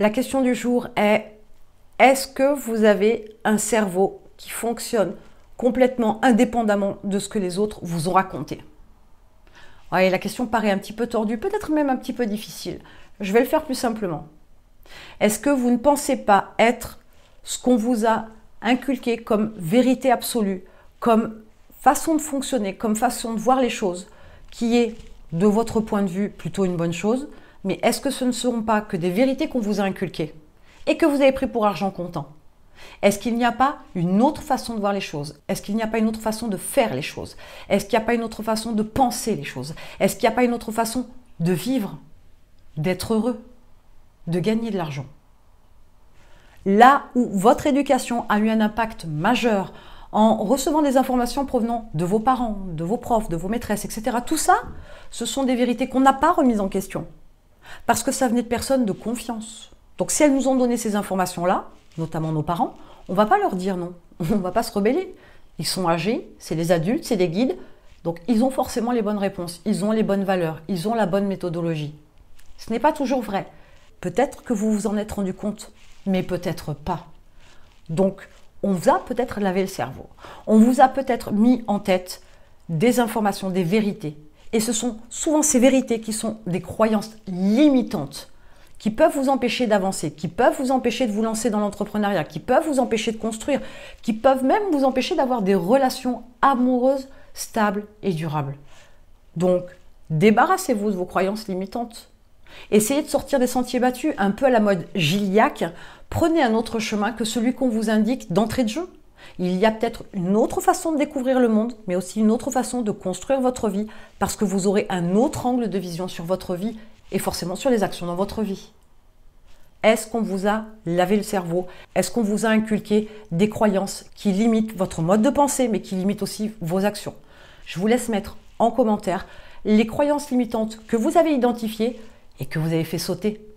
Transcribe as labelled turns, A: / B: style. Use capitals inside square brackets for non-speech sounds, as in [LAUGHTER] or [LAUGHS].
A: La question du jour est est-ce que vous avez un cerveau qui fonctionne complètement indépendamment de ce que les autres vous ont raconté La question paraît un petit peu tordue, peut-être même un petit peu difficile. Je vais le faire plus simplement. Est-ce que vous ne pensez pas être ce qu'on vous a inculqué comme vérité absolue, comme façon de fonctionner, comme façon de voir les choses, qui est, de votre point de vue, plutôt une bonne chose, mais est-ce que ce ne seront pas que des vérités qu'on vous a inculquées et que vous avez pris pour argent comptant Est-ce qu'il n'y a pas une autre façon de voir les choses Est-ce qu'il n'y a pas une autre façon de faire les choses Est-ce qu'il n'y a pas une autre façon de penser les choses Est-ce qu'il n'y a pas une autre façon de vivre, d'être heureux, de gagner de l'argent Là où votre éducation a eu un impact majeur en recevant des informations provenant de vos parents, de vos profs, de vos maîtresses, etc., tout ça, ce sont des vérités qu'on n'a pas remises en question. Parce que ça venait de personnes de confiance. Donc si elles nous ont donné ces informations-là, notamment nos parents, on va pas leur dire non. [LAUGHS] On ne va pas se rebeller. Ils sont âgés, c'est des adultes, c'est des guides. Donc ils ont forcément les bonnes réponses, ils ont les bonnes valeurs, ils ont la bonne méthodologie. Ce n'est pas toujours vrai. Peut-être que vous vous en êtes rendu compte, mais peut-être pas. Donc on vous a peut-être lavé le cerveau. On vous a peut-être mis en tête des informations, des vérités et ce sont souvent ces vérités qui sont des croyances limitantes, qui peuvent vous empêcher d'avancer, qui peuvent vous empêcher de vous lancer dans l'entrepreneuriat, qui peuvent vous empêcher de construire, qui peuvent même vous empêcher d'avoir des relations amoureuses stables et durables. Donc, débarrassez-vous de vos croyances limitantes. Essayez de sortir des sentiers battus, un peu à la mode giliaque. Prenez un autre chemin que celui qu'on vous indique d'entrée de jeu. Il y a peut-être une autre façon de découvrir le monde, mais aussi une autre façon de construire votre vie, parce que vous aurez un autre angle de vision sur votre vie et forcément sur les actions dans votre vie. Est-ce qu'on vous a lavé le cerveau Est-ce qu'on vous a inculqué des croyances qui limitent votre mode de pensée, mais qui limitent aussi vos actions Je vous laisse mettre en commentaire les croyances limitantes que vous avez identifiées et que vous avez fait sauter